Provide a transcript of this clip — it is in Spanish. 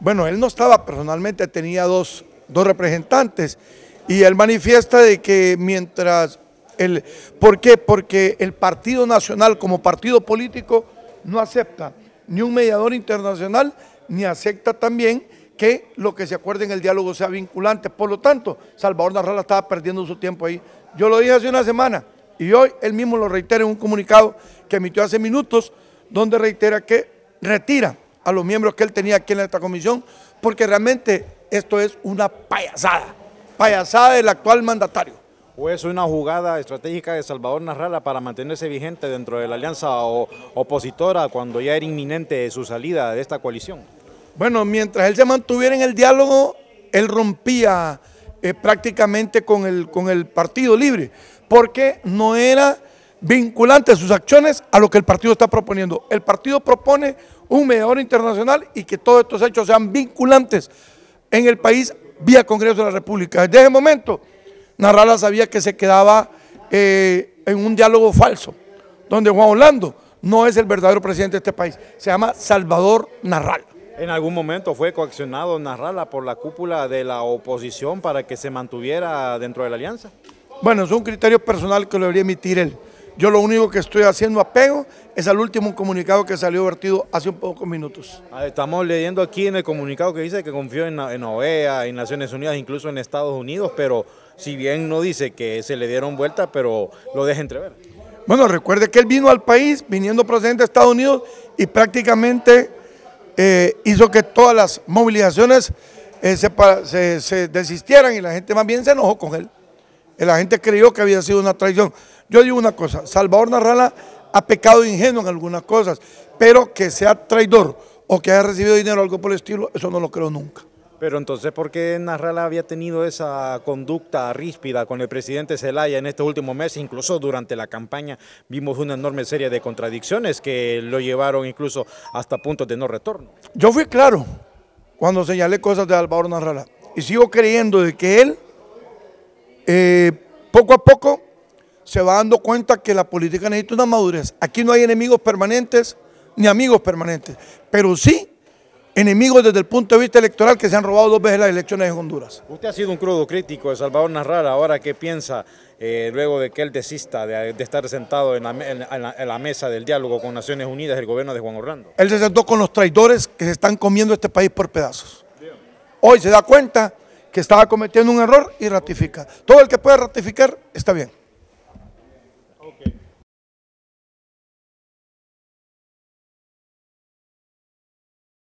Bueno, él no estaba personalmente, tenía dos, dos representantes y él manifiesta de que mientras el, ¿Por qué? Porque el Partido Nacional como partido político no acepta ni un mediador internacional, ni acepta también que lo que se acuerde en el diálogo sea vinculante. Por lo tanto, Salvador Narrala estaba perdiendo su tiempo ahí. Yo lo dije hace una semana y hoy él mismo lo reitera en un comunicado que emitió hace minutos, donde reitera que retira a los miembros que él tenía aquí en esta comisión, porque realmente esto es una payasada, payasada del actual mandatario. ¿O es una jugada estratégica de Salvador Narrala para mantenerse vigente dentro de la alianza opositora cuando ya era inminente su salida de esta coalición? Bueno, mientras él se mantuviera en el diálogo, él rompía eh, prácticamente con el, con el Partido Libre, porque no era vinculante sus acciones a lo que el partido está proponiendo. El partido propone un mediador internacional y que todos estos hechos sean vinculantes en el país vía Congreso de la República. Desde ese momento, Narrala sabía que se quedaba eh, en un diálogo falso, donde Juan Orlando no es el verdadero presidente de este país, se llama Salvador Narrala. En algún momento fue coaccionado Narrala por la cúpula de la oposición para que se mantuviera dentro de la alianza. Bueno, es un criterio personal que lo debería emitir él. Yo lo único que estoy haciendo apego es al último comunicado que salió vertido hace un pocos minutos. Ah, estamos leyendo aquí en el comunicado que dice que confió en, en OEA, en Naciones Unidas, incluso en Estados Unidos, pero si bien no dice que se le dieron vuelta, pero lo deja entrever. Bueno, recuerde que él vino al país, viniendo procedente de Estados Unidos, y prácticamente eh, hizo que todas las movilizaciones eh, se desistieran y la gente más bien se enojó con él. Eh, la gente creyó que había sido una traición. Yo digo una cosa, Salvador Narrala ha pecado ingenuo en algunas cosas, pero que sea traidor o que haya recibido dinero o algo por el estilo, eso no lo creo nunca. Pero entonces, ¿por qué Narrala había tenido esa conducta ríspida con el presidente Zelaya en este último mes? Incluso durante la campaña vimos una enorme serie de contradicciones que lo llevaron incluso hasta puntos de no retorno. Yo fui claro cuando señalé cosas de Salvador Narrala y sigo creyendo de que él eh, poco a poco se va dando cuenta que la política necesita una madurez. Aquí no hay enemigos permanentes ni amigos permanentes, pero sí enemigos desde el punto de vista electoral que se han robado dos veces las elecciones en Honduras. Usted ha sido un crudo crítico de Salvador Narrara, ahora qué piensa eh, luego de que él desista de, estar sentado en la, mesa del diálogo con Naciones Unidas, el gobierno de Juan Orlando. Él se sentó con los traidores que se están comiendo este país por pedazos. Hoy se da cuenta estaba cometiendo un error y ratifica. Todo el que pueda ratificar está bien.